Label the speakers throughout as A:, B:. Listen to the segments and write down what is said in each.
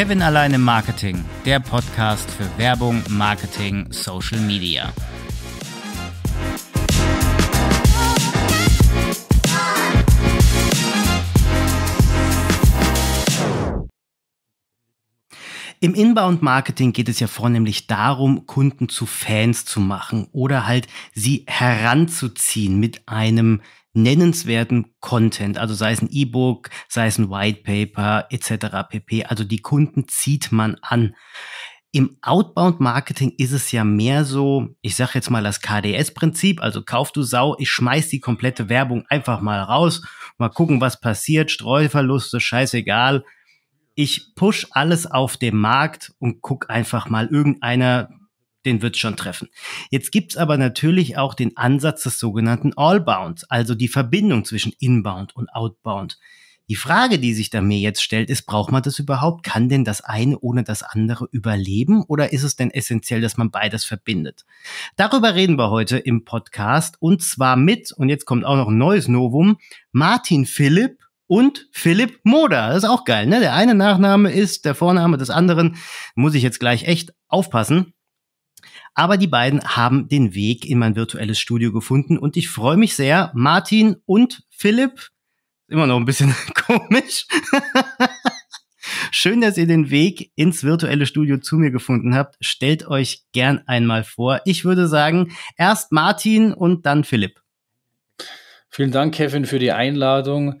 A: Kevin allein im Marketing, der Podcast für Werbung, Marketing, Social Media. Im Inbound-Marketing geht es ja vornehmlich darum, Kunden zu Fans zu machen oder halt sie heranzuziehen mit einem nennenswerten Content, also sei es ein E-Book, sei es ein White Paper etc. pp. Also die Kunden zieht man an. Im Outbound-Marketing ist es ja mehr so, ich sage jetzt mal das KDS-Prinzip, also kauf du Sau, ich schmeiß die komplette Werbung einfach mal raus, mal gucken, was passiert, Streuverluste, scheißegal. Ich push alles auf dem Markt und guck einfach mal, irgendeiner den wird's schon treffen. Jetzt gibt's aber natürlich auch den Ansatz des sogenannten Allbound, also die Verbindung zwischen Inbound und Outbound. Die Frage, die sich da mir jetzt stellt, ist, braucht man das überhaupt? Kann denn das eine ohne das andere überleben? Oder ist es denn essentiell, dass man beides verbindet? Darüber reden wir heute im Podcast und zwar mit, und jetzt kommt auch noch ein neues Novum, Martin Philipp und Philipp Moder. Das ist auch geil, ne? Der eine Nachname ist der Vorname des anderen. Muss ich jetzt gleich echt aufpassen. Aber die beiden haben den Weg in mein virtuelles Studio gefunden und ich freue mich sehr. Martin und Philipp, immer noch ein bisschen komisch. Schön, dass ihr den Weg ins virtuelle Studio zu mir gefunden habt. Stellt euch gern einmal vor. Ich würde sagen, erst Martin und dann Philipp. Vielen Dank, Kevin, für die Einladung.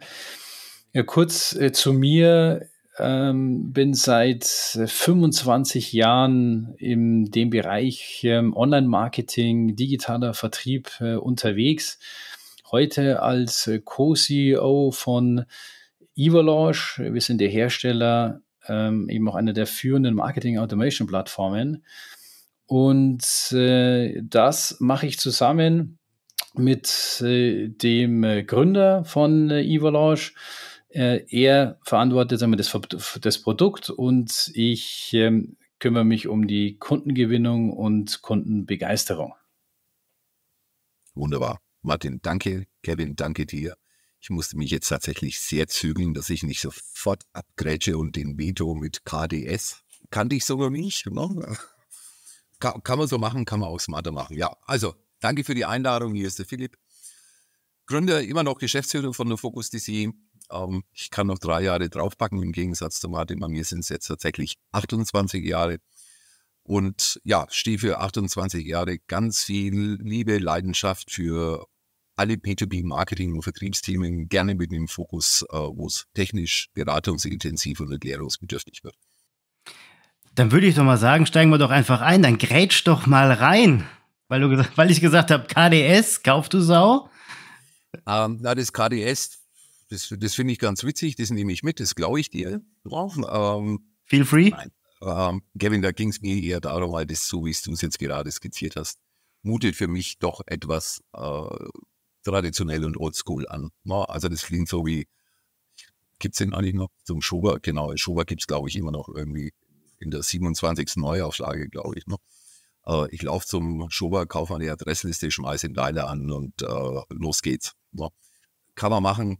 A: Ja, kurz äh, zu mir
B: ähm, bin seit 25 äh, Jahren in dem Bereich ähm, Online-Marketing, digitaler Vertrieb äh, unterwegs. Heute als äh, Co-CEO von Evalanche. Wir sind der Hersteller, ähm, eben auch einer der führenden Marketing-Automation-Plattformen. Und äh, das mache ich zusammen mit äh, dem Gründer von äh, Evalanche äh, er verantwortet sagen wir, das, das Produkt und ich ähm, kümmere mich um die Kundengewinnung
C: und Kundenbegeisterung. Wunderbar. Martin, danke. Kevin, danke dir. Ich musste mich jetzt tatsächlich sehr zügeln, dass ich nicht sofort abgrätsche und den Veto mit KDS. Kannte ich sogar nicht. Ne? Kann, kann man so machen, kann man auch smarter machen. Ja, also danke für die Einladung. Hier ist der Philipp. Gründer, immer noch Geschäftsführer von der Focus DC ähm, ich kann noch drei Jahre draufpacken, im Gegensatz zu Martin. Bei mir sind es jetzt tatsächlich 28 Jahre. Und ja, stehe für 28 Jahre ganz viel Liebe, Leidenschaft für alle P2P-Marketing- und Vertriebsthemen, gerne mit dem Fokus, äh, wo es technisch, beratungsintensiv und erklärungsbedürftig wird.
A: Dann würde ich doch mal sagen, steigen wir doch einfach ein, dann grätsch
C: doch mal rein, weil, du, weil ich gesagt habe, KDS, kauf du Sau. Ähm, na, das KDS das, das finde ich ganz witzig, das nehme ich mit, das glaube ich dir. Ähm, Feel free. Ähm, Gavin, da ging es mir eher darum, weil das so, wie du es jetzt gerade skizziert hast, mutet für mich doch etwas äh, traditionell und oldschool an. Na, ne? also das klingt so wie, gibt es den eigentlich noch zum Schober? Genau, Schober gibt es, glaube ich, immer noch irgendwie in der 27. Neuauflage, glaube ich. Ne? Äh, ich laufe zum Schober, kaufe eine Adressliste, schmeiße den Leiter an und äh, los geht's. Ne? Kann man machen,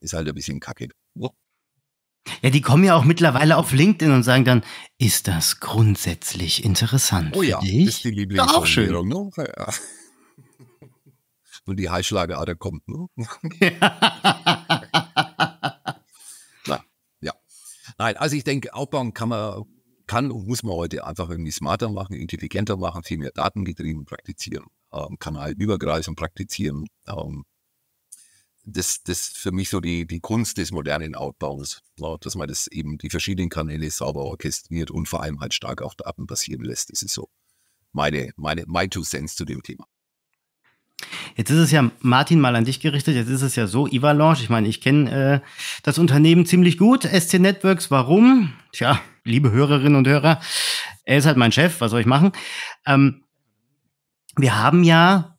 C: ist halt ein bisschen kacke. Ja.
A: die kommen ja auch mittlerweile auf LinkedIn und sagen dann, ist das grundsätzlich interessant oh, ja, für
C: dich? ist die Lieblingsformulierung. Ja, auch schön. Ne? Ja. Und die Heischlagader ah, kommt. Ne? Ja. Na, ja. Nein, also ich denke, aufbauen kann man kann und muss man heute einfach irgendwie smarter machen, intelligenter machen, viel mehr datengetrieben praktizieren, ähm, kanalübergreifend praktizieren, ähm, das, das ist für mich so die, die Kunst des modernen Outbounds, dass man das eben die verschiedenen Kanäle sauber orchestriert und vor allem halt stark auch Daten passieren lässt. Das ist so meine, meine, mein Two Cents zu dem Thema. Jetzt ist es ja, Martin,
A: mal an dich gerichtet. Jetzt ist es ja so, Ivalanche, ich meine, ich kenne äh, das Unternehmen ziemlich gut, SC Networks. Warum? Tja, liebe Hörerinnen und Hörer, er ist halt mein Chef, was soll ich machen? Ähm, wir haben ja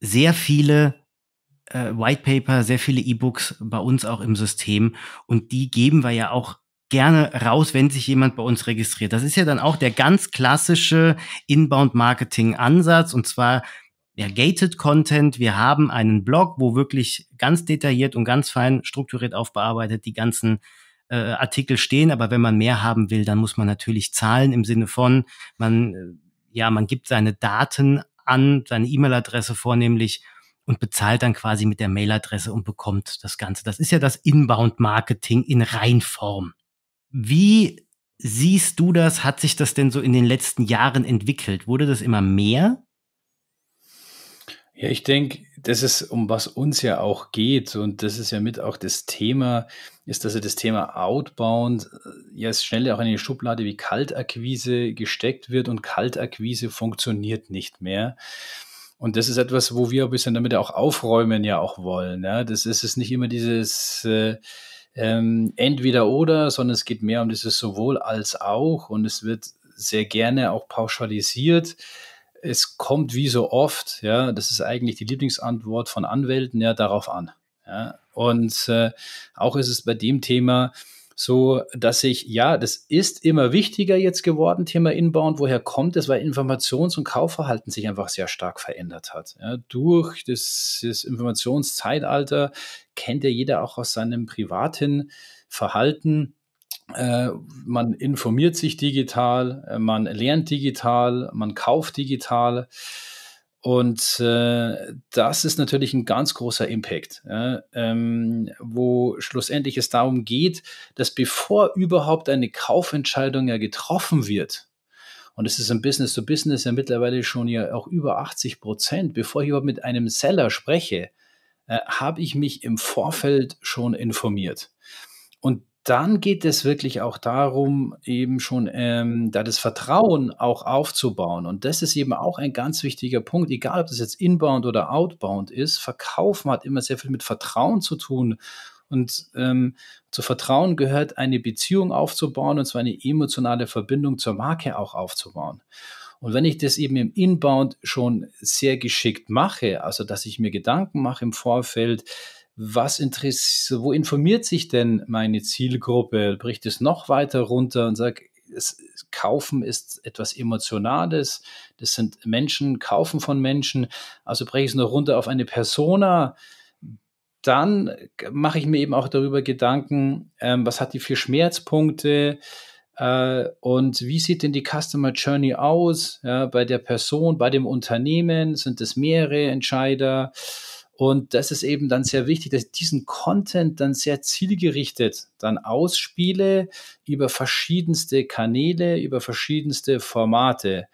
A: sehr viele äh, White Paper, sehr viele E-Books bei uns auch im System und die geben wir ja auch gerne raus, wenn sich jemand bei uns registriert. Das ist ja dann auch der ganz klassische Inbound-Marketing-Ansatz und zwar ja, gated Content. Wir haben einen Blog, wo wirklich ganz detailliert und ganz fein strukturiert aufbearbeitet die ganzen äh, Artikel stehen. Aber wenn man mehr haben will, dann muss man natürlich zahlen im Sinne von, man, äh, ja, man gibt seine Daten an, seine E-Mail-Adresse vornehmlich und bezahlt dann quasi mit der Mailadresse und bekommt das Ganze. Das ist ja das Inbound-Marketing in Reinform. Wie siehst du das? Hat sich das denn so in den letzten Jahren entwickelt? Wurde das immer mehr?
B: Ja, ich denke, das ist, um was uns ja auch geht. Und das ist ja mit auch das Thema, ist, dass ja das Thema Outbound äh, ja schnell auch in die Schublade wie Kaltakquise gesteckt wird und Kaltakquise funktioniert nicht mehr. Und das ist etwas, wo wir ein bisschen damit auch aufräumen ja auch wollen. Ja? Das ist es nicht immer dieses äh, ähm, entweder oder, sondern es geht mehr um dieses sowohl als auch und es wird sehr gerne auch pauschalisiert. Es kommt wie so oft, ja, das ist eigentlich die Lieblingsantwort von Anwälten ja darauf an. Ja? Und äh, auch ist es bei dem Thema, so dass ich, ja, das ist immer wichtiger jetzt geworden, Thema Inbound. Woher kommt es? Weil Informations- und Kaufverhalten sich einfach sehr stark verändert hat. Ja, durch das, das Informationszeitalter kennt ja jeder auch aus seinem privaten Verhalten. Äh, man informiert sich digital, äh, man lernt digital, man kauft digital. Und äh, das ist natürlich ein ganz großer Impact, ja, ähm, wo schlussendlich es darum geht, dass bevor überhaupt eine Kaufentscheidung ja getroffen wird, und es ist ein Business to Business ja mittlerweile schon ja auch über 80 Prozent, bevor ich überhaupt mit einem Seller spreche, äh, habe ich mich im Vorfeld schon informiert. Und dann geht es wirklich auch darum, eben schon ähm, da das Vertrauen auch aufzubauen. Und das ist eben auch ein ganz wichtiger Punkt, egal ob das jetzt inbound oder outbound ist. Verkaufen hat immer sehr viel mit Vertrauen zu tun. Und ähm, zu Vertrauen gehört, eine Beziehung aufzubauen und zwar eine emotionale Verbindung zur Marke auch aufzubauen. Und wenn ich das eben im Inbound schon sehr geschickt mache, also dass ich mir Gedanken mache im Vorfeld, was interessiert, wo informiert sich denn meine Zielgruppe? Bricht es noch weiter runter und sagt, Kaufen ist etwas Emotionales. Das sind Menschen, Kaufen von Menschen. Also breche ich es noch runter auf eine Persona. Dann mache ich mir eben auch darüber Gedanken, ähm, was hat die vier Schmerzpunkte äh, und wie sieht denn die Customer Journey aus ja, bei der Person, bei dem Unternehmen? Sind es mehrere Entscheider? Und das ist eben dann sehr wichtig, dass ich diesen Content dann sehr zielgerichtet dann ausspiele über verschiedenste Kanäle, über verschiedenste Formate.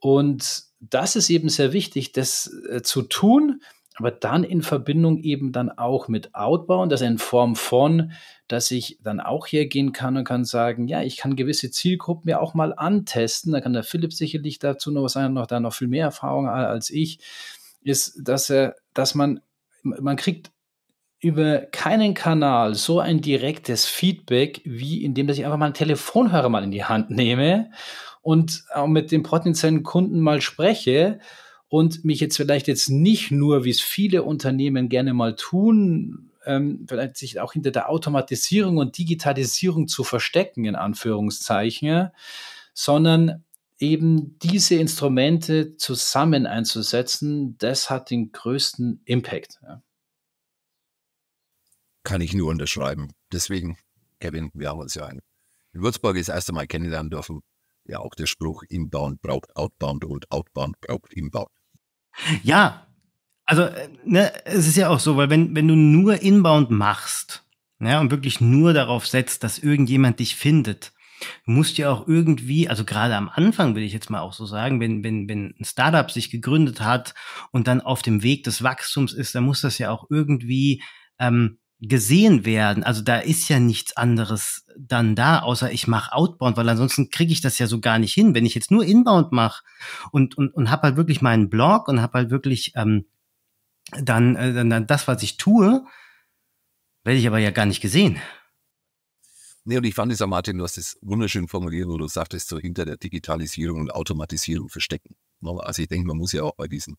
B: Und das ist eben sehr wichtig, das äh, zu tun, aber dann in Verbindung eben dann auch mit Outbound, das also in Form von, dass ich dann auch hergehen kann und kann sagen, ja, ich kann gewisse Zielgruppen ja auch mal antesten. Da kann der Philipp sicherlich dazu noch was sagen, noch da noch viel mehr Erfahrung als ich ist, dass er, dass man, man kriegt über keinen Kanal so ein direktes Feedback, wie indem dass ich einfach mal einen Telefonhörer mal in die Hand nehme und auch mit dem potenziellen Kunden mal spreche und mich jetzt vielleicht jetzt nicht nur, wie es viele Unternehmen gerne mal tun, ähm, vielleicht sich auch hinter der Automatisierung und Digitalisierung zu verstecken, in Anführungszeichen, sondern eben diese Instrumente zusammen einzusetzen, das hat den größten Impact. Ja.
C: Kann ich nur unterschreiben. Deswegen, Kevin, wir haben uns ja in Würzburg das erste Mal kennenlernen dürfen. Ja, auch der Spruch, Inbound braucht Outbound und Outbound braucht Inbound. Ja, also äh,
A: ne, es ist ja auch so, weil wenn, wenn du nur Inbound machst ne, und wirklich nur darauf setzt, dass irgendjemand dich findet, Du musst ja auch irgendwie, also gerade am Anfang will ich jetzt mal auch so sagen, wenn, wenn, wenn ein Startup sich gegründet hat und dann auf dem Weg des Wachstums ist, dann muss das ja auch irgendwie ähm, gesehen werden. Also da ist ja nichts anderes dann da, außer ich mache Outbound, weil ansonsten kriege ich das ja so gar nicht hin. Wenn ich jetzt nur Inbound mache und, und, und habe halt wirklich meinen Blog und habe halt wirklich ähm, dann, äh, dann, dann das, was ich tue, werde ich aber ja gar nicht gesehen.
C: Nee, und ich fand es, Martin, du hast es wunderschön formuliert, wo du sagtest, so hinter der Digitalisierung und Automatisierung verstecken. Ne, also ich denke, man muss ja auch bei diesen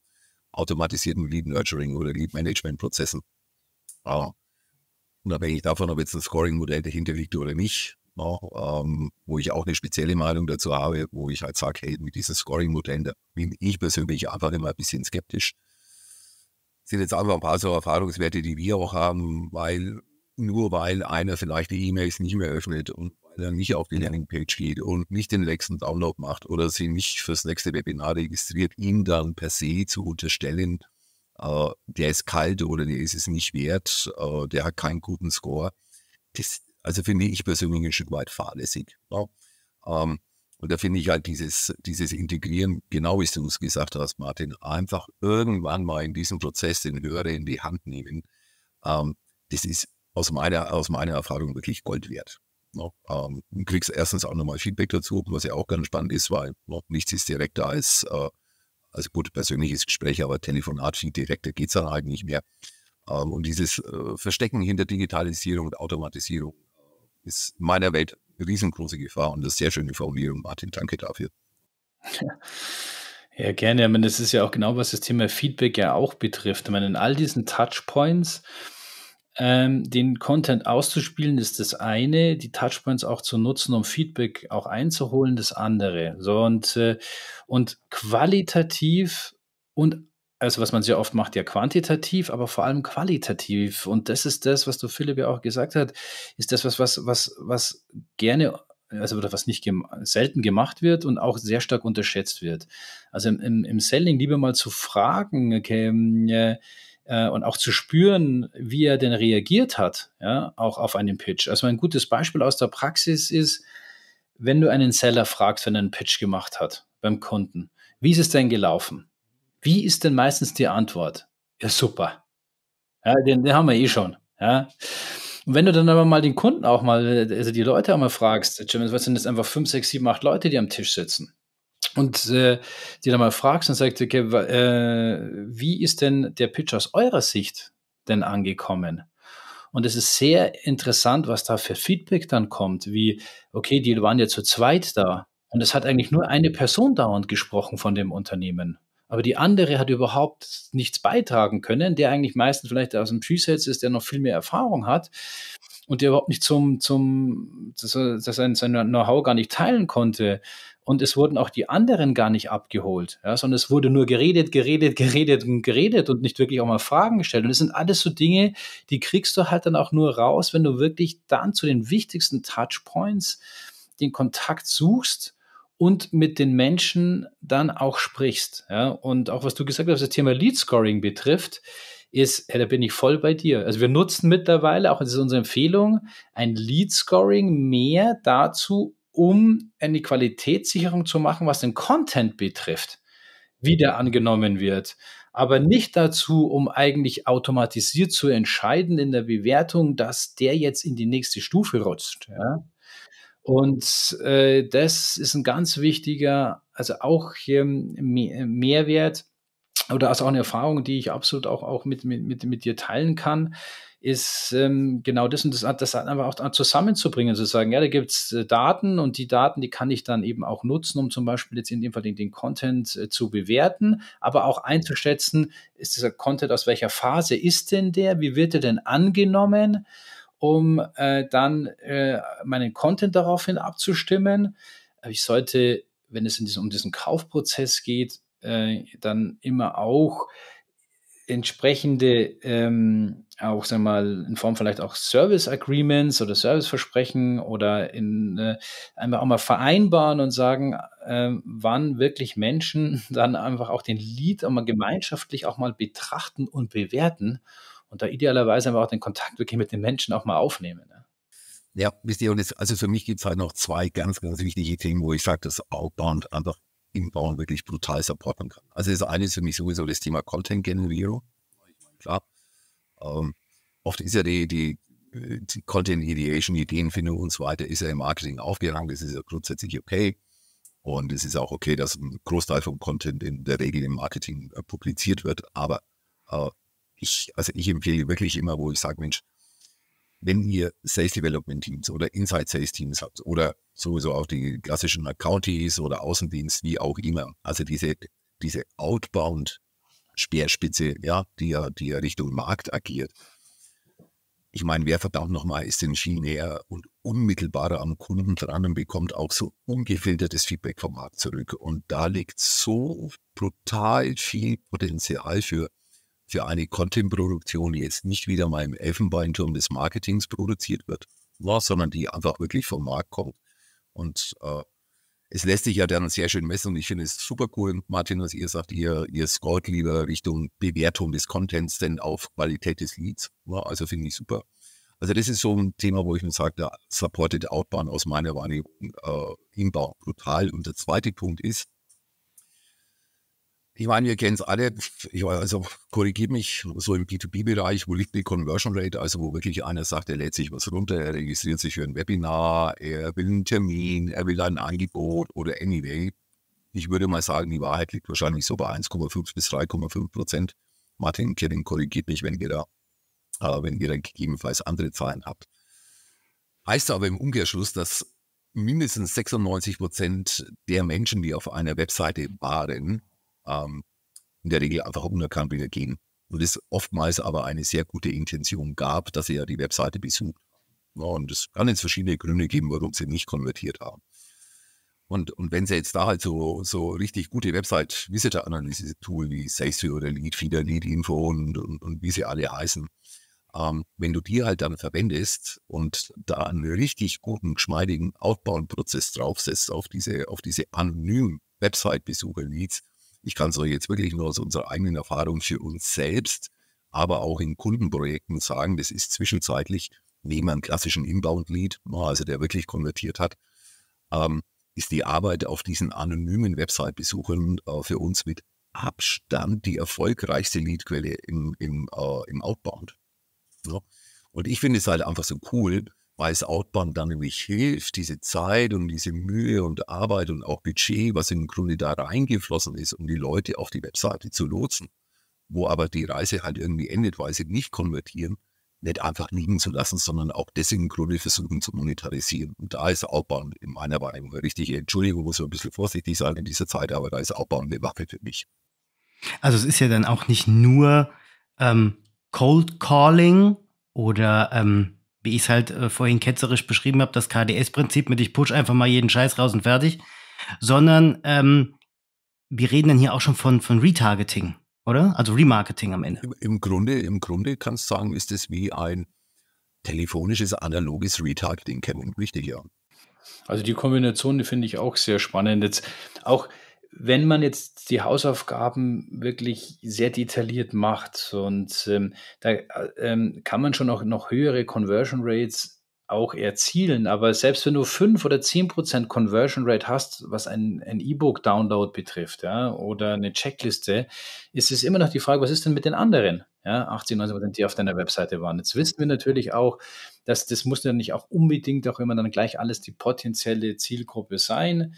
C: automatisierten Lead Nurturing oder Lead Management Prozessen, ah, unabhängig davon, ob jetzt ein Scoring-Modell dahinter liegt oder nicht, na, ne, ähm, wo ich auch eine spezielle Meinung dazu habe, wo ich halt sage, hey, mit diesen Scoring-Modellen, da bin ich persönlich einfach immer ein bisschen skeptisch. Das sind jetzt einfach ein paar so Erfahrungswerte, die wir auch haben, weil nur weil einer vielleicht die E-Mails nicht mehr öffnet und weil er nicht auf die Learning-Page geht und nicht den nächsten Download macht oder sie nicht fürs nächste Webinar registriert, ihm dann per se zu unterstellen, äh, der ist kalt oder der ist es nicht wert, äh, der hat keinen guten Score. Das, also finde ich persönlich ein Stück weit fahrlässig. Ja. Ne? Ähm, und da finde ich halt dieses, dieses Integrieren, genau wie du es gesagt hast, Martin, einfach irgendwann mal in diesem Prozess den Hörer in die Hand nehmen. Ähm, das ist aus meiner, aus meiner Erfahrung wirklich Gold wert. Ne? Ähm, du kriegst erstens auch nochmal Feedback dazu, was ja auch ganz spannend ist, weil noch ne, nichts ist direkter als, äh, also gut, persönliches Gespräch, aber Telefonat viel direkter geht es dann halt nicht mehr. Ähm, und dieses äh, Verstecken hinter Digitalisierung und Automatisierung äh, ist in meiner Welt eine riesengroße Gefahr und das ist sehr schöne Formulierung, Martin. Danke dafür.
B: Ja, gerne. Ich meine, das ist ja auch genau, was das Thema Feedback ja auch betrifft. Ich meine, in all diesen Touchpoints, ähm, den Content auszuspielen ist das eine, die Touchpoints auch zu nutzen, um Feedback auch einzuholen, das andere. So und, äh, und qualitativ und also was man sehr oft macht, ja quantitativ, aber vor allem qualitativ. Und das ist das, was du Philipp ja auch gesagt hat, ist das was, was, was, was gerne also oder was nicht gem selten gemacht wird und auch sehr stark unterschätzt wird. Also im, im, im Selling lieber mal zu fragen, okay, ähm, äh, äh, und auch zu spüren, wie er denn reagiert hat, ja, auch auf einen Pitch. Also ein gutes Beispiel aus der Praxis ist, wenn du einen Seller fragst, wenn er einen Pitch gemacht hat beim Kunden, wie ist es denn gelaufen? Wie ist denn meistens die Antwort? Ja, super. Ja, den, den haben wir eh schon. Ja. Und wenn du dann aber mal den Kunden auch mal, äh, also die Leute auch mal fragst, Jim, was sind das einfach fünf, sechs, sieben, acht Leute, die am Tisch sitzen? und äh, die dann mal fragst und sagst, okay, äh, wie ist denn der Pitch aus eurer Sicht denn angekommen? Und es ist sehr interessant, was da für Feedback dann kommt, wie, okay, die waren ja zu zweit da und es hat eigentlich nur eine Person dauernd gesprochen von dem Unternehmen. Aber die andere hat überhaupt nichts beitragen können, der eigentlich meistens vielleicht aus dem Presets ist, der noch viel mehr Erfahrung hat und der überhaupt nicht zum, zum, dass er sein, sein Know-how gar nicht teilen konnte. Und es wurden auch die anderen gar nicht abgeholt, ja, sondern es wurde nur geredet, geredet, geredet und geredet und nicht wirklich auch mal Fragen gestellt. Und es sind alles so Dinge, die kriegst du halt dann auch nur raus, wenn du wirklich dann zu den wichtigsten Touchpoints den Kontakt suchst und mit den Menschen dann auch sprichst. Ja. Und auch was du gesagt hast, das Thema Lead Scoring betrifft, ist, ja, da bin ich voll bei dir. Also wir nutzen mittlerweile, auch das ist unsere Empfehlung, ein Lead Scoring mehr dazu, um eine Qualitätssicherung zu machen, was den Content betrifft, wie der angenommen wird, aber nicht dazu, um eigentlich automatisiert zu entscheiden in der Bewertung, dass der jetzt in die nächste Stufe rutscht. Ja? Und äh, das ist ein ganz wichtiger, also auch hier Mehrwert oder also auch eine Erfahrung, die ich absolut auch, auch mit, mit, mit, mit dir teilen kann ist ähm, genau das und das, das einfach auch zusammenzubringen, zu sagen, ja, da gibt es äh, Daten und die Daten, die kann ich dann eben auch nutzen, um zum Beispiel jetzt in dem Fall den, den Content äh, zu bewerten, aber auch einzuschätzen, ist dieser Content aus welcher Phase ist denn der, wie wird er denn angenommen, um äh, dann äh, meinen Content daraufhin abzustimmen. Ich sollte, wenn es in diesem, um diesen Kaufprozess geht, äh, dann immer auch entsprechende ähm, auch, sagen wir mal, in Form vielleicht auch Service Agreements oder Serviceversprechen oder in äh, einfach auch mal vereinbaren und sagen, äh, wann wirklich Menschen dann einfach auch den Lead auch mal gemeinschaftlich auch mal betrachten und bewerten und da idealerweise einfach auch den Kontakt wirklich mit den Menschen auch mal aufnehmen. Ne?
C: Ja, wisst ihr, und jetzt, also für mich gibt es halt noch zwei ganz, ganz wichtige Themen, wo ich sage, das Outbound einfach im Bauen wirklich brutal supporten kann. Also das eine ist für mich sowieso das Thema Content-Generierung. Klar, ähm, oft ist ja die, die, äh, die Content-Ideation, Ideenfindung und so weiter, ist ja im Marketing aufgerangt. Das ist ja grundsätzlich okay. Und es ist auch okay, dass ein Großteil vom Content in der Regel im Marketing äh, publiziert wird. Aber äh, ich, also ich empfehle wirklich immer, wo ich sage, Mensch, wenn ihr Sales Development Teams oder Inside Sales Teams habt oder sowieso auch die klassischen Accounties oder Außendienst, wie auch immer, also diese, diese Outbound Speerspitze, ja, die ja, die ja Richtung Markt agiert. Ich meine, wer verdammt nochmal ist denn viel näher und unmittelbarer am Kunden dran und bekommt auch so ungefiltertes Feedback vom Markt zurück. Und da liegt so brutal viel Potenzial für für eine Content-Produktion die jetzt nicht wieder mal im Elfenbeinturm des Marketings produziert wird, sondern die einfach wirklich vom Markt kommt. Und äh, es lässt sich ja dann sehr schön messen und ich finde es super cool, Martin, was ihr sagt, ihr, ihr scoret lieber Richtung Bewertung des Contents denn auf Qualität des Leads. Also finde ich super. Also das ist so ein Thema, wo ich mir sage, da supportet Outbound aus meiner Wahrnehmung äh, Inbound brutal. Und der zweite Punkt ist, ich meine, wir kennen es alle. Ich weiß, also korrigiert mich so im B2B-Bereich, wo liegt die Conversion Rate? Also wo wirklich einer sagt, er lädt sich was runter, er registriert sich für ein Webinar, er will einen Termin, er will ein Angebot oder anyway. Ich würde mal sagen, die Wahrheit liegt wahrscheinlich so bei 1,5 bis 3,5 Prozent. Martin Killing korrigiert mich, wenn ihr da, äh, wenn ihr da gegebenenfalls andere Zahlen habt. Heißt aber im Umkehrschluss, dass mindestens 96 Prozent der Menschen, die auf einer Webseite waren, ähm, in der Regel einfach unerkannt wieder gehen. Und es oftmals aber eine sehr gute Intention gab, dass sie ja die Webseite besucht. Ja, und es kann jetzt verschiedene Gründe geben, warum sie nicht konvertiert haben. Und, und wenn sie jetzt da halt so, so richtig gute Website-Visitor-Analyse-Tool wie Safety oder Leadfeeder, Leadinfo und, und, und, wie sie alle heißen, ähm, wenn du die halt dann verwendest und da einen richtig guten, geschmeidigen Aufbauprozess draufsetzt auf diese, auf diese anonymen Website-Besucher-Leads, ich kann so jetzt wirklich nur aus unserer eigenen Erfahrung für uns selbst, aber auch in Kundenprojekten sagen, das ist zwischenzeitlich neben einem klassischen Inbound-Lead, ne, also der wirklich konvertiert hat, ähm, ist die Arbeit auf diesen anonymen Website-Besuchern äh, für uns mit Abstand die erfolgreichste Leadquelle im, im, äh, im Outbound. So. Ne. Und ich finde es halt einfach so cool, weiß Outbound dann nämlich hilft, diese Zeit und diese Mühe und Arbeit und auch Budget, was im Grunde da reingeflossen ist, um die Leute auf die Webseite zu lotsen, wo aber die Reise halt irgendwie endet, weil sie nicht konvertieren, nicht einfach liegen zu lassen, sondern auch deswegen im Grunde versuchen zu monetarisieren. Und da ist Outbound in meiner Meinung richtig, Entschuldigung, muss man ein bisschen vorsichtig sein in dieser Zeit, aber da ist Outbound eine Waffe für mich.
A: Also es ist ja dann auch nicht nur ähm, Cold Calling oder ähm wie ich es halt äh, vorhin ketzerisch beschrieben habe, das KDS-Prinzip mit ich push einfach mal jeden Scheiß raus und fertig, sondern ähm, wir reden
C: dann hier auch schon von, von Retargeting, oder? Also Remarketing am Ende. Im, im Grunde, im Grunde kannst du sagen, ist es wie ein telefonisches, analoges Retargeting, Kevin. Richtig, ja.
B: Also die Kombination, finde ich auch sehr spannend. Jetzt auch wenn man jetzt die Hausaufgaben wirklich sehr detailliert macht und ähm, da ähm, kann man schon auch noch höhere Conversion Rates auch erzielen, aber selbst wenn du 5 oder 10% Conversion Rate hast, was ein, E-Book-Download betrifft, ja, oder eine Checkliste, ist es immer noch die Frage, was ist denn mit den anderen? ja, 18, 19 Prozent, die auf deiner Webseite waren. Jetzt wissen wir natürlich auch, dass das muss ja nicht auch unbedingt auch immer dann gleich alles die potenzielle Zielgruppe sein.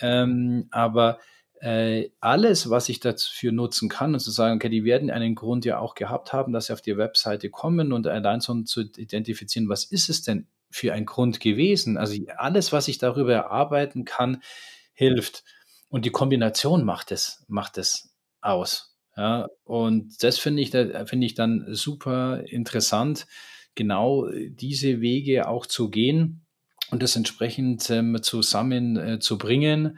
B: Ähm, aber äh, alles, was ich dafür nutzen kann und zu sagen, okay, die werden einen Grund ja auch gehabt haben, dass sie auf die Webseite kommen und allein schon zu identifizieren, was ist es denn für ein Grund gewesen? Also alles, was ich darüber erarbeiten kann, hilft. Und die Kombination macht es, macht es aus. Ja, und das finde ich, finde ich dann super interessant, genau diese Wege auch zu gehen und das entsprechend ähm, zusammenzubringen. Äh,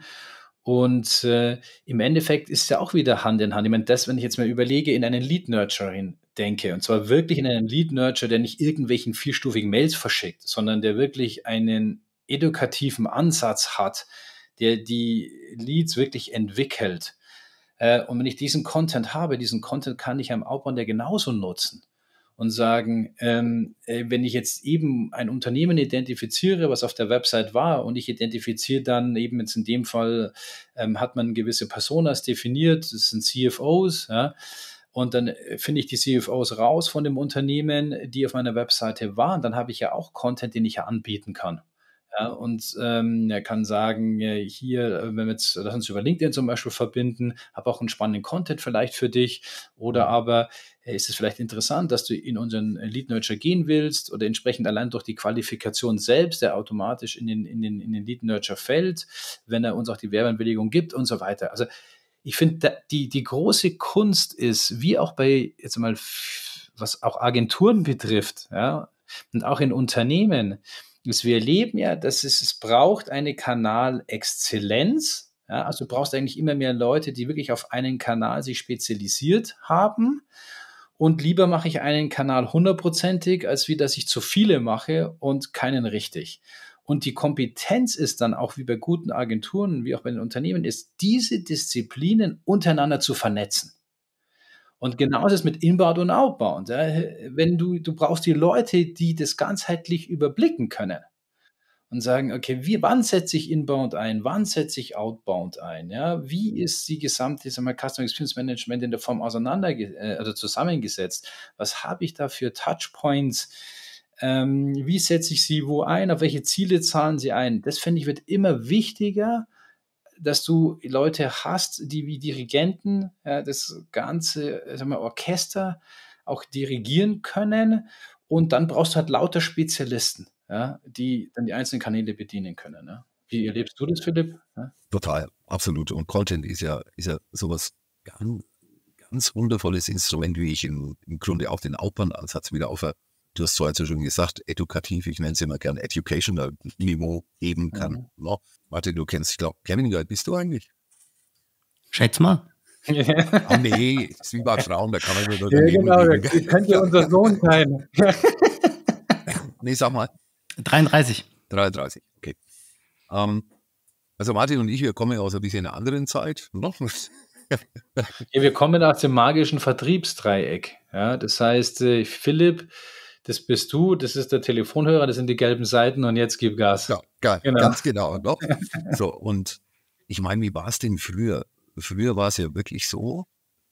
B: und äh, im Endeffekt ist ja auch wieder Hand in Hand. Ich meine, das, wenn ich jetzt mal überlege, in einen Lead Nurturing denke, und zwar wirklich in einen Lead Nurture, der nicht irgendwelchen vierstufigen Mails verschickt, sondern der wirklich einen edukativen Ansatz hat, der die Leads wirklich entwickelt. Äh, und wenn ich diesen Content habe, diesen Content kann ich am Outbound ja genauso nutzen und sagen, ähm, äh, wenn ich jetzt eben ein Unternehmen identifiziere, was auf der Website war, und ich identifiziere dann eben jetzt in dem Fall, ähm, hat man gewisse Personas definiert, das sind CFOs, ja, und dann äh, finde ich die CFOs raus von dem Unternehmen, die auf meiner Webseite waren, dann habe ich ja auch Content, den ich ja anbieten kann. Ja, und ähm, er kann sagen, hier, äh, wenn wir jetzt, lass uns über LinkedIn zum Beispiel verbinden, habe auch einen spannenden Content vielleicht für dich. Oder mhm. aber äh, ist es vielleicht interessant, dass du in unseren Lead Nurture gehen willst oder entsprechend allein durch die Qualifikation selbst, der automatisch in den, in den, in den Lead Nurture fällt, wenn er uns auch die Werbeanwilligung gibt und so weiter. Also ich finde, die, die große Kunst ist, wie auch bei, jetzt mal, was auch Agenturen betrifft, ja, und auch in Unternehmen, dass wir erleben ja, dass es, es braucht eine Kanalexzellenz. Ja, also du brauchst eigentlich immer mehr Leute, die wirklich auf einen Kanal sich spezialisiert haben. Und lieber mache ich einen Kanal hundertprozentig, als wie dass ich zu viele mache und keinen richtig. Und die Kompetenz ist dann auch wie bei guten Agenturen, wie auch bei den Unternehmen, ist diese Disziplinen untereinander zu vernetzen. Und genauso ist es mit Inbound und Outbound. Ja. Äh, wenn du, du brauchst die Leute, die das ganzheitlich überblicken können und sagen, okay, wie, wann setze ich Inbound ein, wann setze ich Outbound ein, ja, wie ist die gesamte, sagen wir, Customer Experience Management in der Form auseinander, äh, also zusammengesetzt, was habe ich da für Touchpoints, ähm, wie setze ich sie wo ein, auf welche Ziele zahlen sie ein, das finde ich wird immer wichtiger dass du Leute hast, die wie Dirigenten ja, das ganze sagen wir, Orchester auch dirigieren können. Und dann brauchst du halt lauter Spezialisten, ja, die dann die einzelnen Kanäle bedienen können. Ja. Ne? Wie erlebst du das, Philipp?
C: Total, absolut. Und Content ist ja, ist ja sowas ganz, ganz wundervolles Instrument, wie ich im, im Grunde auch den Aufwandansatz wieder auf der du hast zwar schon gesagt, edukativ, ich nenne es immer gern educational Niveau geben kann. Mhm. No? Ne? Martin, du kennst, ich glaube, Kevin, wie alt bist du eigentlich? Schätz mal. ah, nee, ist wie bei Frauen, da kann man nur. Ja, genau, das
A: könnte unser Sohn
C: sein. nee, sag mal.
A: 33.
C: 33, okay. Um, ähm, also Martin und ich, wir kommen ja aus ein bisschen einer anderen Zeit. Noch ne?
B: ja, wir kommen aus dem magischen Vertriebsdreieck. Ja, das heißt, äh, Philipp das bist du, das ist der Telefonhörer, das sind die gelben Seiten und jetzt gib Gas. Ja, geil,
A: genau. ganz
C: genau. Doch. Ne? so, und ich meine, wie war es denn früher? Früher war es ja wirklich so,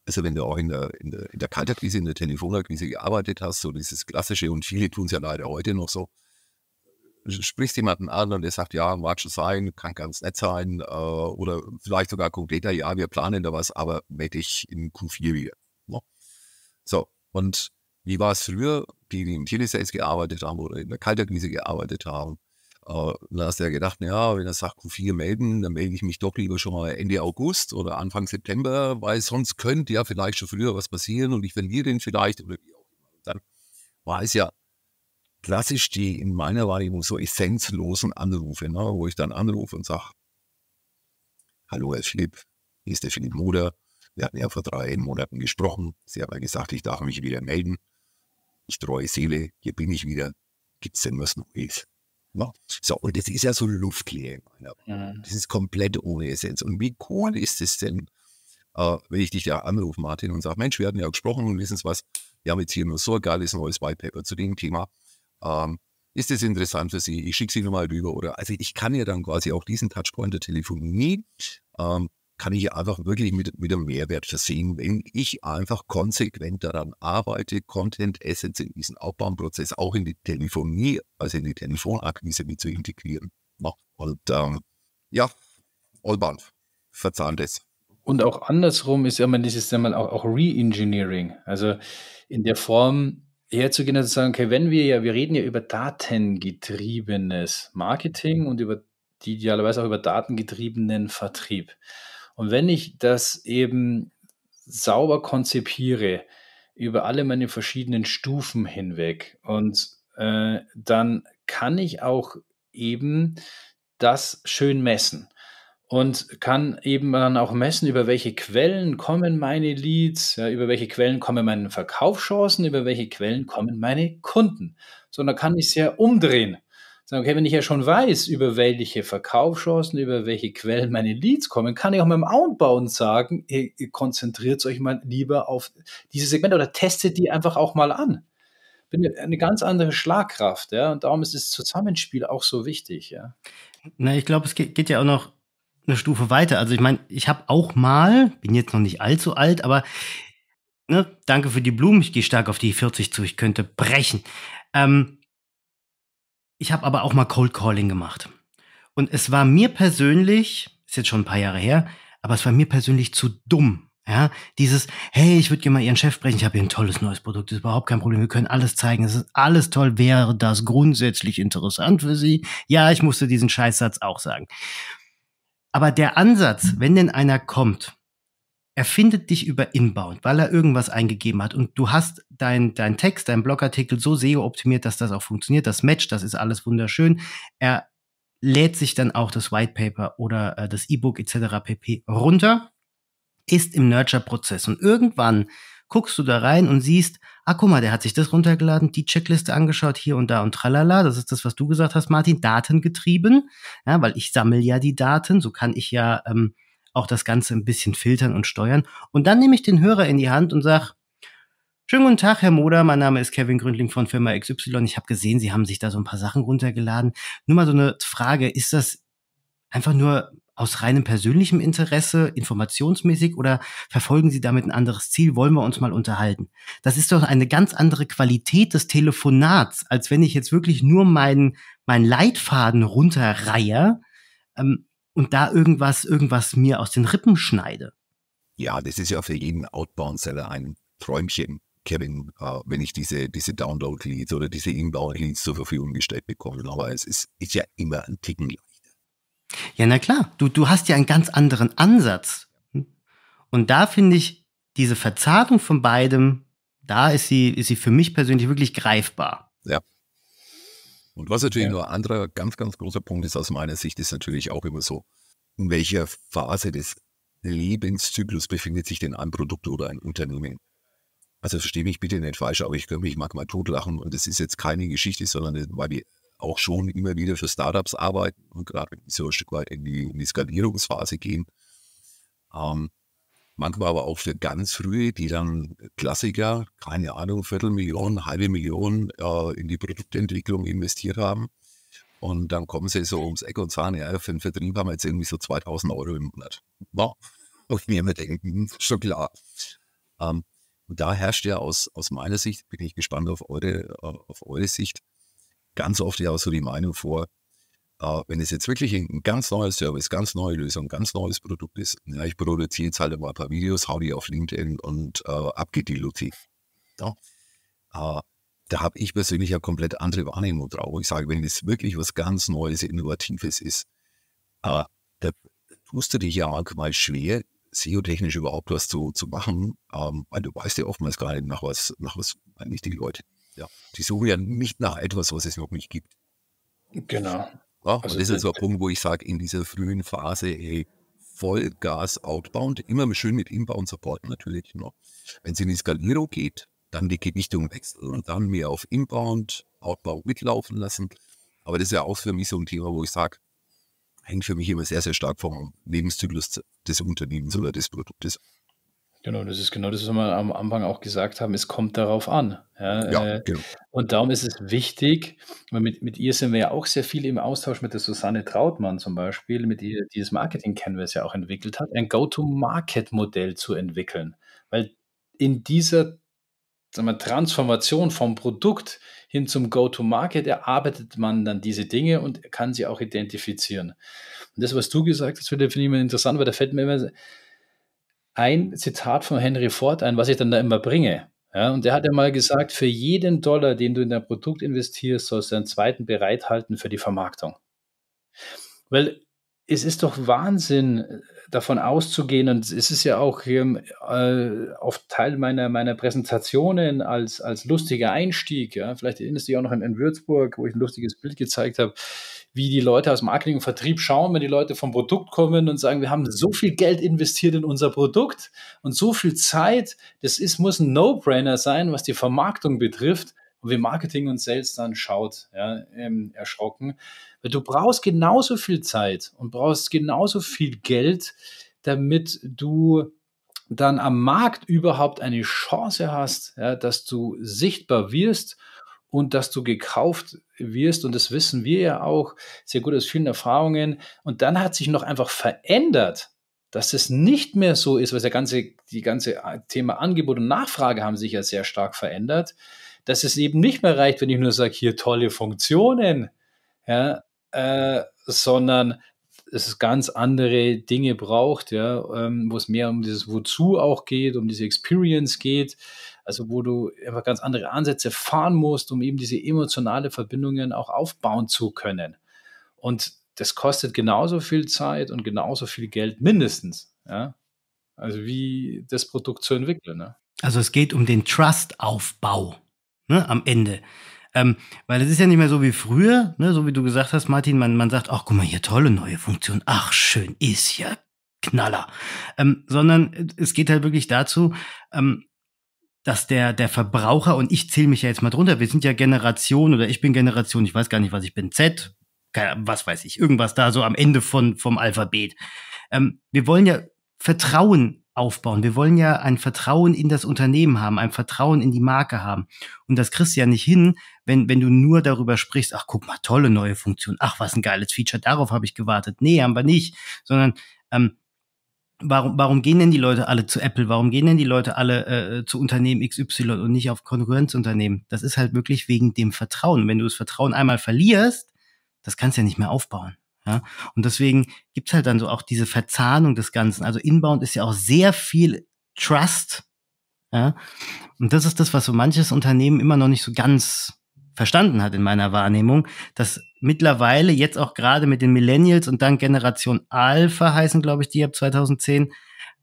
C: also wenn du auch in der, in der, in der Kalterkrise, in der Telefonakquise gearbeitet hast, so dieses klassische, und viele tun es ja leider heute noch so, sprichst jemanden an und der sagt, ja, mag schon sein, kann ganz nett sein, äh, oder vielleicht sogar konkreter, ja, wir planen da was, aber melde ich in Q4 wieder. No? Ne? So, und wie war es früher, die, die im Telesales gearbeitet haben oder in der Kalterkrise gearbeitet haben. Äh, da hast du ja gedacht, naja, wenn er sagt, Q4 melden, dann melde ich mich doch lieber schon mal Ende August oder Anfang September, weil sonst könnte ja vielleicht schon früher was passieren und ich verliere den vielleicht oder wie auch immer. Dann war es ja klassisch die in meiner Wahrnehmung so essenzlosen Anrufe, ne, wo ich dann anrufe und sage, hallo Herr Philipp, hier ist der Philipp Moder. Wir hatten ja vor drei Monaten gesprochen. Sie haben ja gesagt, ich darf mich wieder melden treue Seele, hier bin ich wieder, gibt es denn was Neues? Ja. So, und das ist ja so eine Ja. Das ist komplett ohne Essenz. Und wie cool ist es denn, äh, wenn ich dich da anrufe, Martin, und sage, Mensch, wir hatten ja gesprochen und wissen Sie was, wir haben jetzt hier nur so ein geiles neues White Paper zu dem Thema. Ähm, ist das interessant für Sie? Ich schicke Sie nochmal rüber. Oder also ich kann ja dann quasi auch diesen Touchpoint der Telefonie ähm, kann ich einfach wirklich mit, mit einem Mehrwert versehen, wenn ich einfach konsequent daran arbeite, Content Assets in diesen Aufbauprozess auch in die Telefonie, also in die Telefonakquise mit zu integrieren. Und ähm, ja, Allband, verzahnt es. Und auch
B: andersrum ist ja mal dieses ja mal auch, auch Re-Engineering. Also in der Form, herzugehen und zu sagen, okay, wenn wir ja, wir reden ja über datengetriebenes Marketing und über die, idealerweise auch über datengetriebenen Vertrieb. Und wenn ich das eben sauber konzipiere, über alle meine verschiedenen Stufen hinweg, und äh, dann kann ich auch eben das schön messen und kann eben dann auch messen, über welche Quellen kommen meine Leads, ja, über welche Quellen kommen meine Verkaufschancen, über welche Quellen kommen meine Kunden. So, dann kann ich es ja umdrehen sagen, okay, wenn ich ja schon weiß, über welche Verkaufschancen, über welche Quellen meine Leads kommen, kann ich auch mit dem Outbound sagen, ihr, ihr konzentriert euch mal lieber auf diese Segmente oder testet die einfach auch mal an. Bin Eine ganz andere Schlagkraft, ja. Und darum ist das Zusammenspiel auch so wichtig, ja.
A: Na, ich glaube, es geht, geht ja auch noch eine Stufe weiter. Also ich meine, ich habe auch mal, bin jetzt noch nicht allzu alt, aber ne, danke für die Blumen, ich gehe stark auf die 40 zu, ich könnte brechen. Ähm, ich habe aber auch mal Cold Calling gemacht. Und es war mir persönlich, ist jetzt schon ein paar Jahre her, aber es war mir persönlich zu dumm. Ja, dieses, hey, ich würde gerne mal Ihren Chef sprechen, ich habe hier ein tolles neues Produkt, ist überhaupt kein Problem, wir können alles zeigen, es ist alles toll, wäre das grundsätzlich interessant für Sie? Ja, ich musste diesen Scheißsatz auch sagen. Aber der Ansatz, wenn denn einer kommt er findet dich über Inbound, weil er irgendwas eingegeben hat und du hast dein, dein Text, dein Blogartikel so SEO-optimiert, dass das auch funktioniert. Das Match, das ist alles wunderschön. Er lädt sich dann auch das White Paper oder äh, das E-Book etc. pp. runter, ist im Nurture-Prozess und irgendwann guckst du da rein und siehst, ah, guck mal, der hat sich das runtergeladen, die Checkliste angeschaut, hier und da und tralala. Das ist das, was du gesagt hast, Martin, datengetrieben. Ja, weil ich sammle ja die Daten, so kann ich ja ähm, auch das Ganze ein bisschen filtern und steuern. Und dann nehme ich den Hörer in die Hand und sage, Schönen guten Tag, Herr Moder. Mein Name ist Kevin Gründling von Firma XY. Ich habe gesehen, Sie haben sich da so ein paar Sachen runtergeladen. Nur mal so eine Frage, ist das einfach nur aus reinem persönlichem Interesse, informationsmäßig oder verfolgen Sie damit ein anderes Ziel? Wollen wir uns mal unterhalten? Das ist doch eine ganz andere Qualität des Telefonats, als wenn ich jetzt wirklich nur meinen, meinen Leitfaden runterreihe. Ähm, und da irgendwas, irgendwas mir aus den Rippen schneide.
C: Ja, das ist ja für jeden Outbound-Seller ein Träumchen, Kevin, äh, wenn ich diese, diese Download-Leads oder diese Inbound-Leads zur Verfügung gestellt bekomme. Aber es ist, ist ja immer ein Ticken leichter.
A: Ja, na klar. Du, du hast ja einen ganz anderen Ansatz. Und da finde ich diese Verzahnung von beidem, da ist sie, ist sie für mich persönlich wirklich greifbar.
C: Ja. Und was natürlich ja. noch ein anderer ganz, ganz großer Punkt ist aus meiner Sicht, ist natürlich auch immer so, in welcher Phase des Lebenszyklus befindet sich denn ein Produkt oder ein Unternehmen? Also verstehe mich bitte nicht falsch, aber ich könnte mich manchmal totlachen und das ist jetzt keine Geschichte, sondern weil wir auch schon immer wieder für Startups arbeiten und gerade so ein Stück weit in die, in die Skalierungsphase gehen, ähm, manchmal aber auch für ganz frühe, die dann Klassiker, keine Ahnung, Viertelmillion, halbe Million äh, in die Produktentwicklung investiert haben. Und dann kommen sie so ums Eck und sagen, ja, für den Vertrieb haben wir jetzt irgendwie so 2000 Euro im Monat. Ja, wo ich mir immer denke, schon klar. Ähm, und da herrscht ja aus, aus meiner Sicht, bin ich gespannt auf eure, äh, auf eure Sicht, ganz oft ja auch so die Meinung vor, äh, wenn es jetzt wirklich ein ganz neuer Service, ganz neue Lösung, ganz neues Produkt ist, ja, ich produziere jetzt halt mal ein paar Videos, hau die auf LinkedIn und äh, ab geht die Lutti. Ja. Äh, da habe ich persönlich ja komplett andere Wahrnehmung drauf. Ich sage, wenn es wirklich was ganz Neues, Innovatives ist, äh, da tust du dich ja manchmal schwer, SEO-technisch überhaupt was zu, zu machen, ähm, weil du weißt ja oftmals gar nicht, nach was, nach was eigentlich die Leute. Ja. Die suchen ja nicht nach etwas, was es noch nicht gibt. Genau. Ja, also, das ist so ein Punkt, wo ich sage, in dieser frühen Phase, ey, Vollgas outbound, immer schön mit inbound Support natürlich noch. Ne? Wenn es in die Skalierung geht, dann die Gewichtung wechseln und dann mehr auf inbound, outbound mitlaufen lassen. Aber das ist ja auch für mich so ein Thema, wo ich sage, hängt für mich immer sehr, sehr stark vom Lebenszyklus des Unternehmens oder des Produktes.
B: Genau, das ist genau das, was wir am Anfang auch gesagt haben. Es kommt darauf an. Ja, ja äh, genau. Und darum ist es wichtig, weil mit, mit ihr sind wir ja auch sehr viel im Austausch mit der Susanne Trautmann zum Beispiel, mit ihr, die das Marketing Canvas ja auch entwickelt hat, ein Go-to-Market-Modell zu entwickeln. Weil in dieser sagen wir, Transformation vom Produkt hin zum Go-to-Market erarbeitet man dann diese Dinge und kann sie auch identifizieren. Und das, was du gesagt hast, finde ich immer interessant, weil da fällt mir immer ein Zitat von Henry Ford ein, was ich dann da immer bringe. Ja, und der hat ja mal gesagt, für jeden Dollar, den du in dein Produkt investierst, sollst du einen zweiten bereithalten für die Vermarktung. Weil es ist doch Wahnsinn, davon auszugehen, und es ist ja auch ähm, äh, auf Teil meiner, meiner Präsentationen als, als lustiger Einstieg, ja, vielleicht erinnerst du dich auch noch in, in Würzburg, wo ich ein lustiges Bild gezeigt habe, wie die Leute aus Marketing und Vertrieb schauen, wenn die Leute vom Produkt kommen und sagen, wir haben so viel Geld investiert in unser Produkt und so viel Zeit, das ist, muss ein No-Brainer sein, was die Vermarktung betrifft und wie Marketing und Sales dann schaut, ja, ähm, erschrocken. Weil du brauchst genauso viel Zeit und brauchst genauso viel Geld, damit du dann am Markt überhaupt eine Chance hast, ja, dass du sichtbar wirst und dass du gekauft wirst. Und das wissen wir ja auch sehr gut aus vielen Erfahrungen. Und dann hat sich noch einfach verändert, dass es nicht mehr so ist, was der ganze, die ganze äh, Thema Angebot und Nachfrage haben sich ja sehr stark verändert, dass es eben nicht mehr reicht, wenn ich nur sage, hier tolle Funktionen, ja, äh, sondern es ganz andere Dinge braucht, ja, ähm, wo es mehr um dieses Wozu auch geht, um diese Experience geht, also wo du einfach ganz andere Ansätze fahren musst, um eben diese emotionale Verbindungen auch aufbauen zu können. Und das kostet genauso viel Zeit und genauso viel Geld mindestens. Ja? Also wie das Produkt zu entwickeln. Ne?
A: Also es geht um den Trust-Aufbau ne, am Ende. Ähm, weil es ist ja nicht mehr so wie früher, ne, so wie du gesagt hast, Martin, man, man sagt, ach guck mal, hier tolle neue Funktion, ach schön, ist ja Knaller. Ähm, sondern es geht halt wirklich dazu, ähm, dass der, der Verbraucher, und ich zähle mich ja jetzt mal drunter, wir sind ja Generation oder ich bin Generation, ich weiß gar nicht, was ich bin, Z, was weiß ich, irgendwas da so am Ende von, vom Alphabet. Ähm, wir wollen ja Vertrauen aufbauen. Wir wollen ja ein Vertrauen in das Unternehmen haben, ein Vertrauen in die Marke haben. Und das kriegst du ja nicht hin, wenn, wenn du nur darüber sprichst, ach guck mal, tolle neue Funktion, ach was ein geiles Feature, darauf habe ich gewartet. Nee, haben wir nicht, sondern ähm, warum, warum gehen denn die Leute alle zu Apple? Warum gehen denn die Leute alle äh, äh zu Unternehmen XY und nicht auf Konkurrenzunternehmen? Das ist halt wirklich wegen dem Vertrauen. Wenn du das Vertrauen einmal verlierst, das kannst du ja nicht mehr aufbauen. Ja? Und deswegen gibt's halt dann so auch diese Verzahnung des Ganzen. Also Inbound ist ja auch sehr viel Trust. Ja? Und das ist das, was so manches Unternehmen immer noch nicht so ganz verstanden hat in meiner Wahrnehmung, dass mittlerweile jetzt auch gerade mit den Millennials und dann Generation Alpha heißen, glaube ich, die ab 2010,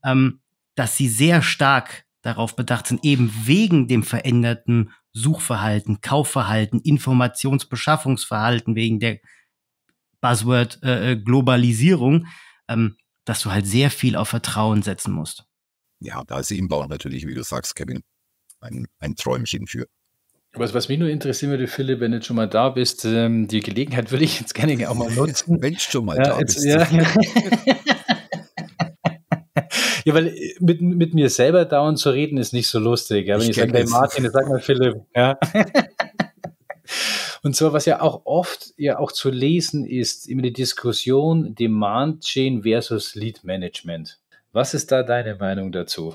A: ähm, dass sie sehr stark darauf bedacht sind, eben wegen dem veränderten Suchverhalten, Kaufverhalten, Informationsbeschaffungsverhalten, wegen der Buzzword äh, äh, Globalisierung, ähm, dass du halt sehr viel auf Vertrauen setzen musst.
C: Ja, da ist Inbound natürlich, wie du sagst, Kevin, ein, ein Träumchen für. Was, was mich nur
B: interessieren würde, Philipp, wenn du jetzt schon mal da bist, ähm, die Gelegenheit würde ich jetzt gerne auch mal nutzen. Wenn du schon mal ja, da jetzt, bist. Ja. ja, weil äh, mit, mit mir selber dauernd zu reden ist nicht so lustig. Ja? Wenn ich, ich sage, hey Martin, sag mal Philipp. Ja. Und zwar, was ja auch oft ja auch zu lesen ist, immer die Diskussion Demand Chain versus Lead Management. Was ist da deine Meinung dazu?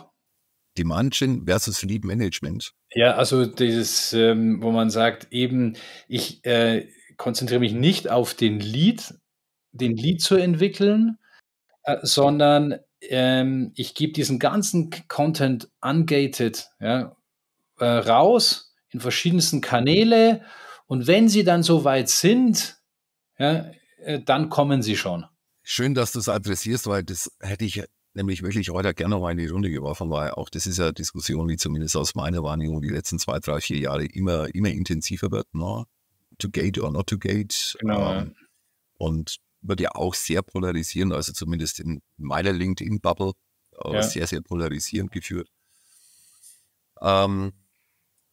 C: Demand Gen versus Lead Management?
B: Ja, also dieses, ähm, wo man sagt, eben, ich äh, konzentriere mich nicht auf den Lead, den Lead zu entwickeln, äh, sondern ähm, ich gebe diesen ganzen Content ungated ja, äh, raus in verschiedensten Kanäle und wenn sie dann so weit sind, ja, äh, dann kommen sie
C: schon. Schön, dass du es adressierst, weil das hätte ich Nämlich möchte ich heute gerne noch mal in die Runde geworfen, weil auch das ist ja eine Diskussion, die zumindest aus meiner Wahrnehmung die letzten zwei, drei, vier Jahre immer, immer intensiver wird. Ne? To gate or not to gate. Genau. Ähm, und wird ja auch sehr polarisierend, also zumindest in meiner LinkedIn-Bubble, äh, ja. sehr, sehr polarisierend geführt. Ähm,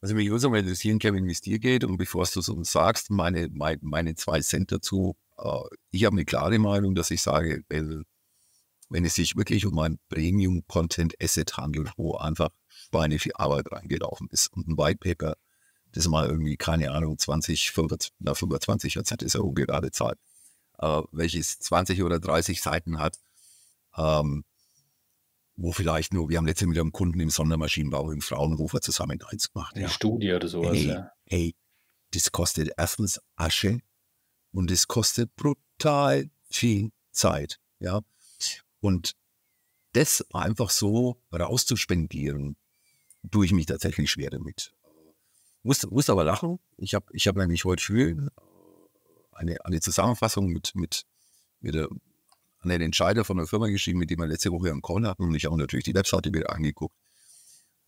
C: also mich würde es mal interessieren, Kevin, wie es dir geht. Und bevor du es uns sagst, meine, meine, meine zwei Cent dazu. Äh, ich habe eine klare Meinung, dass ich sage, well, wenn es sich wirklich um ein Premium-Content-Asset handelt, wo einfach Beine viel Arbeit reingelaufen ist und ein White Paper, das mal irgendwie, keine Ahnung, 20, 25, na 25, jetzt ist ja ungerade Zahl, äh, welches 20 oder 30 Seiten hat, ähm, wo vielleicht nur, wir haben letztens mit einem Kunden im Sondermaschinenbau im Fraunhofer zusammen eins gemacht. Eine ja. Studie oder sowas, hey, ja. Hey, das kostet erstens Asche und es kostet brutal viel Zeit, ja. Und das einfach so rauszuspendieren, tue ich mich tatsächlich schwer damit. Muss, muss aber lachen. Ich habe ich hab nämlich heute früh äh, eine, eine Zusammenfassung mit, mit, mit der, ähm, an den Entscheider von der Firma geschrieben, mit dem wir letzte Woche einen Call hatten. Und ich habe natürlich die Webseite wieder angeguckt.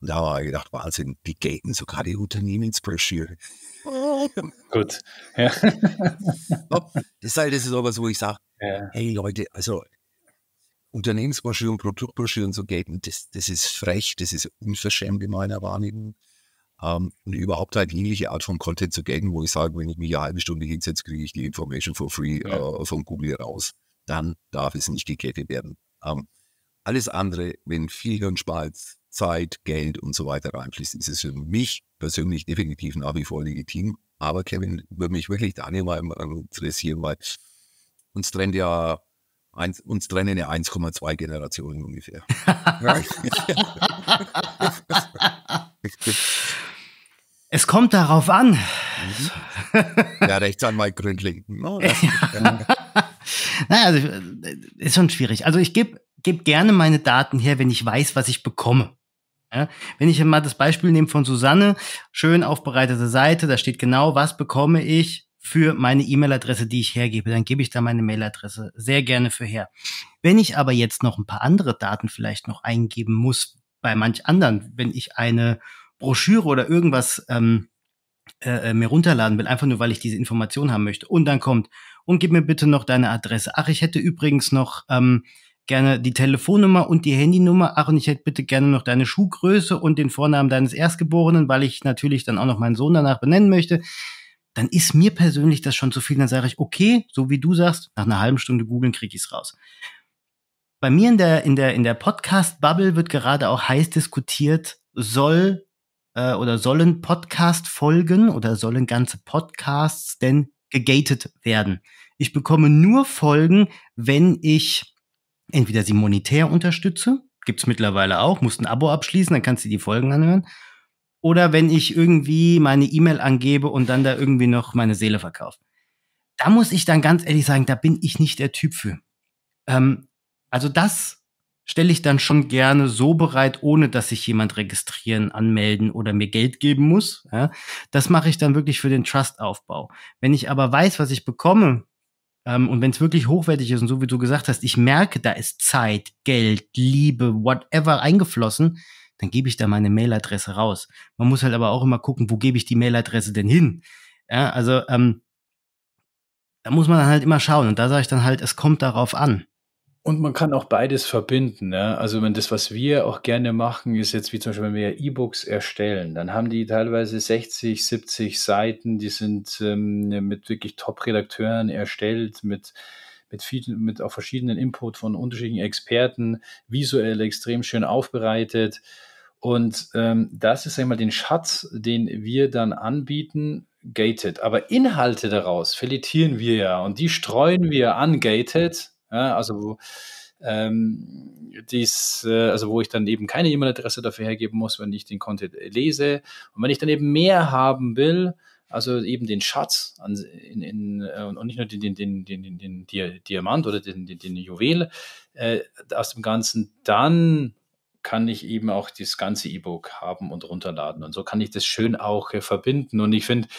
C: Und da habe ich gedacht, Wahnsinn, die gaten sogar die Unternehmenspressure. Gut. Ja. Das, ist halt, das ist aber so, ich sage, ja. hey Leute, also Unternehmensbroschüren, Produktbroschüren zu geben, das, das ist frech, das ist unverschämt in meiner Wahrnehmung. Um, ähm, und überhaupt halt jegliche Art von Content zu geben, wo ich sage, wenn ich mich eine halbe Stunde hinsetze, kriege ich die Information for free ja. äh, von Google raus. Dann darf es nicht gekettet werden. Um, ähm, alles andere, wenn viel Hirnschmalz, Zeit, Geld und so weiter reinfließt, ist es für mich persönlich definitiv nach wie vor legitim. Aber Kevin, würde mich wirklich da nicht mal interessieren, weil uns trennt ja Eins, uns trennen ja 1,2 Generationen ungefähr.
A: es kommt darauf an.
C: Mhm. Ja, Rechtsanwalt Gründling. No, das,
A: naja, also, ist schon schwierig. Also ich gebe geb gerne meine Daten her, wenn ich weiß, was ich bekomme. Ja, wenn ich mal das Beispiel nehme von Susanne, schön aufbereitete Seite, da steht genau, was bekomme ich für meine E-Mail-Adresse, die ich hergebe, dann gebe ich da meine Mail-Adresse sehr gerne für her. Wenn ich aber jetzt noch ein paar andere Daten vielleicht noch eingeben muss, bei manch anderen, wenn ich eine Broschüre oder irgendwas ähm, äh, äh, mir runterladen will, einfach nur weil ich diese Information haben möchte, und dann kommt, und gib mir bitte noch deine Adresse. Ach, ich hätte übrigens noch ähm, gerne die Telefonnummer und die Handynummer. Ach, und ich hätte bitte gerne noch deine Schuhgröße und den Vornamen deines Erstgeborenen, weil ich natürlich dann auch noch meinen Sohn danach benennen möchte dann ist mir persönlich das schon zu viel. Dann sage ich, okay, so wie du sagst, nach einer halben Stunde googeln krieg ich's raus. Bei mir in der, in der, in der Podcast-Bubble wird gerade auch heiß diskutiert, soll äh, oder sollen Podcast-Folgen oder sollen ganze Podcasts denn gegated werden? Ich bekomme nur Folgen, wenn ich entweder sie monetär unterstütze, gibt's mittlerweile auch, musst ein Abo abschließen, dann kannst du die Folgen anhören, oder wenn ich irgendwie meine E-Mail angebe und dann da irgendwie noch meine Seele verkaufe. Da muss ich dann ganz ehrlich sagen, da bin ich nicht der Typ für. Ähm, also das stelle ich dann schon gerne so bereit, ohne dass sich jemand registrieren, anmelden oder mir Geld geben muss. Ja, das mache ich dann wirklich für den Trust-Aufbau. Wenn ich aber weiß, was ich bekomme, ähm, und wenn es wirklich hochwertig ist und so wie du gesagt hast, ich merke, da ist Zeit, Geld, Liebe, whatever eingeflossen, dann gebe ich da meine Mailadresse raus. Man muss halt aber auch immer gucken, wo gebe ich die Mailadresse denn hin? Ja, also ähm, da muss man dann halt immer schauen. Und da sage ich dann halt, es kommt darauf an.
B: Und man kann auch beides verbinden. Ne? Also wenn das, was wir auch gerne machen, ist jetzt wie zum Beispiel, wenn wir E-Books erstellen, dann haben die teilweise 60, 70 Seiten, die sind ähm, mit wirklich Top-Redakteuren erstellt, mit mit vielen, mit auch verschiedenen Input von unterschiedlichen Experten, visuell extrem schön aufbereitet. Und ähm, das ist einmal den Schatz, den wir dann anbieten, gated. Aber Inhalte daraus filetieren wir ja und die streuen wir ungated. Ja, also wo, ähm, dies, äh, also wo ich dann eben keine E-Mail-Adresse dafür hergeben muss, wenn ich den Content lese. Und wenn ich dann eben mehr haben will, also eben den Schatz an, in, in, äh, und nicht nur den, den, den, den, den Diamant oder den, den, den Juwel äh, aus dem Ganzen, dann kann ich eben auch das ganze E-Book haben und runterladen. Und so kann ich das schön auch äh, verbinden. Und ich finde,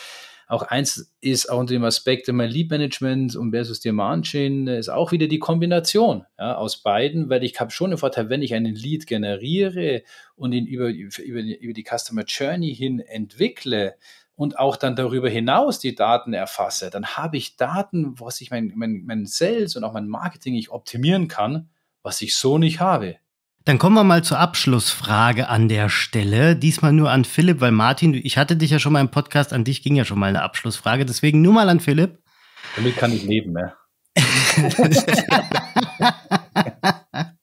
B: auch eins ist auch unter dem Aspekt immer Lead Management und versus Demand Chain äh, ist auch wieder die Kombination ja, aus beiden, weil ich habe schon den Vorteil, wenn ich einen Lead generiere und ihn über, über, über die Customer Journey hin entwickle, und auch dann darüber hinaus die Daten erfasse, dann habe ich Daten, was ich mein, mein, mein Sales und auch mein Marketing ich optimieren kann, was ich so nicht habe.
A: Dann kommen wir mal zur Abschlussfrage an der Stelle. Diesmal nur an Philipp, weil Martin, ich hatte dich ja schon mal im Podcast, an dich ging ja schon mal eine Abschlussfrage. Deswegen nur mal an Philipp. Damit kann ich leben, ne?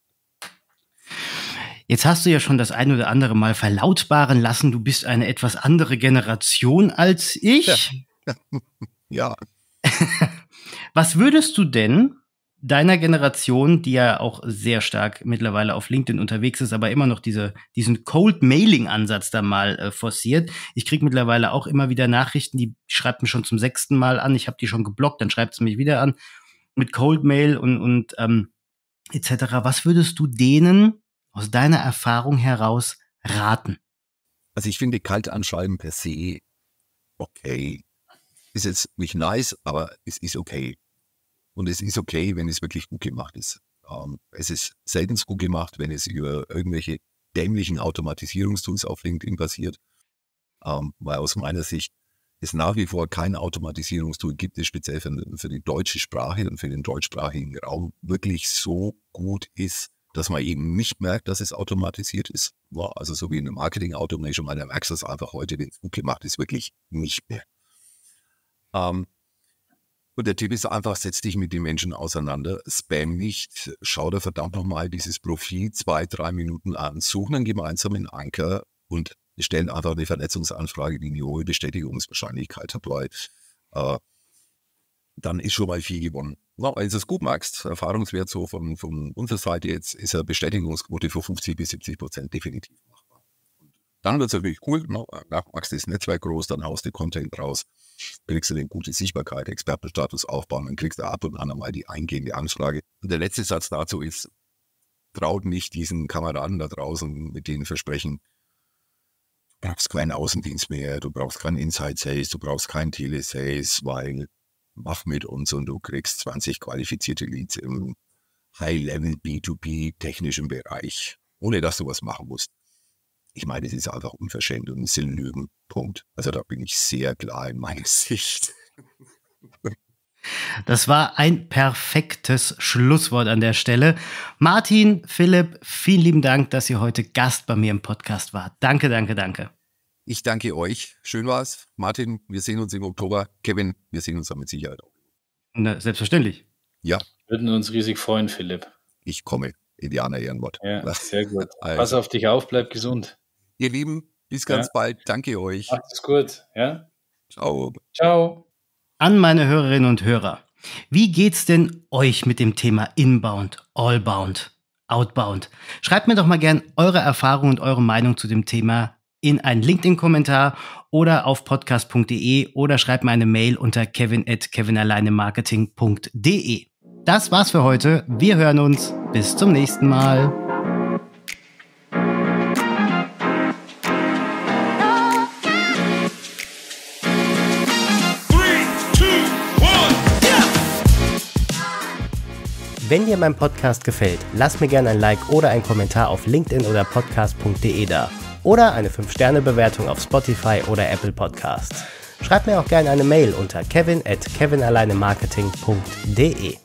A: Jetzt hast du ja schon das ein oder andere Mal verlautbaren lassen, du bist eine etwas andere Generation als ich. Ja. ja. Was würdest du denn deiner Generation, die ja auch sehr stark mittlerweile auf LinkedIn unterwegs ist, aber immer noch diese, diesen Cold-Mailing-Ansatz da mal äh, forciert. Ich kriege mittlerweile auch immer wieder Nachrichten, die schreibt mir schon zum sechsten Mal an, ich habe die schon geblockt, dann schreibt sie mich wieder an mit Cold Mail und, und ähm, etc. Was würdest du denen aus deiner Erfahrung heraus
C: raten? Also ich finde kalt anschreiben per se okay. Ist jetzt nicht nice, aber es ist okay. Und es ist okay, wenn es wirklich gut gemacht ist. Ähm, es ist selten gut gemacht, wenn es über irgendwelche dämlichen Automatisierungstools auf LinkedIn passiert. Ähm, weil aus meiner Sicht es nach wie vor kein Automatisierungstool gibt, das speziell für, für die deutsche Sprache und für den deutschsprachigen Raum wirklich so gut ist, dass man eben nicht merkt, dass es automatisiert ist. War also so wie in der Marketing-Automation, man merkt es einfach heute, wenn es gut gemacht ist, wirklich nicht mehr. Ähm, und der Tipp ist einfach, setz dich mit den Menschen auseinander, spam nicht, schau dir verdammt nochmal dieses Profil zwei, drei Minuten an, such einen gemeinsamen Anker und stellen einfach eine Verletzungsanfrage, die eine hohe Bestätigungswahrscheinlichkeit hat, weil äh, dann ist schon mal viel gewonnen. No, wenn du es gut magst, Erfahrungswert so von, von unserer Seite jetzt ist eine Bestätigungsquote von 50 bis 70 Prozent definitiv. Dann wird es natürlich cool, du das Netzwerk groß, dann haust du Content raus, kriegst du eine gute Sichtbarkeit, Expertenstatus aufbauen, dann kriegst du ab und an einmal die eingehende Anfrage. Und der letzte Satz dazu ist, traut nicht diesen Kameraden da draußen mit denen Versprechen, du brauchst keinen Außendienst mehr, du brauchst keinen Inside Sales, du brauchst keinen Telesales, weil mach mit uns und du kriegst 20 qualifizierte Leads im High-Level B2B technischen Bereich, ohne dass du was machen musst ich meine, es ist einfach unverschämt und es sind Lügen. Punkt. Also da bin ich sehr klar in meiner Sicht.
A: Das war ein perfektes Schlusswort an der Stelle. Martin, Philipp, vielen lieben Dank, dass ihr heute Gast bei mir im Podcast wart. Danke, danke, danke.
C: Ich danke euch. Schön war's. Martin, wir sehen uns im Oktober. Kevin, wir sehen uns dann mit Sicherheit auch. Na, selbstverständlich. Ja. Wir würden uns riesig freuen, Philipp. Ich komme. Indianer Ehrenwort. Ja, sehr gut. Also. Pass auf dich auf, bleib gesund. Ihr Lieben, bis ganz ja. bald. Danke euch. Macht's gut. Ja? Ciao. Ciao.
A: An meine Hörerinnen und Hörer. Wie geht's denn euch mit dem Thema Inbound, Allbound, Outbound? Schreibt mir doch mal gern eure Erfahrung und eure Meinung zu dem Thema in einen LinkedIn-Kommentar oder auf podcast.de oder schreibt mir eine Mail unter kevin at kevinalleinemarketing.de. Das war's für heute. Wir hören uns. Bis zum nächsten Mal. Wenn dir mein Podcast gefällt, lass mir gerne ein Like oder einen Kommentar auf LinkedIn oder podcast.de da. Oder eine 5-Sterne-Bewertung auf Spotify oder Apple Podcasts. Schreib mir auch gerne eine Mail unter kevin at kevinalleinemarketing.de.